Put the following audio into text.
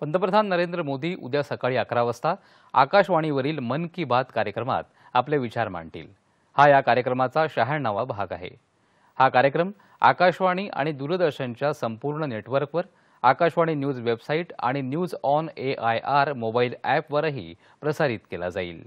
पंतप्रधान नरेंद्र मोदी उद्या सकाळी अकरा वाजता आकाशवाणीवरील मन की बात कार्यक्रमात आपले विचार मांडतील हा या कार्यक्रमाचा शहाण्णवा भाग आहे हा कार्यक्रम आकाशवाणी आणि दूरदर्शनच्या संपूर्ण नेटवर्कवर आकाशवाणी न्यूज वेबसाईट आणि news on A I R mobile ॲपवरही प्रसारित केला जाईल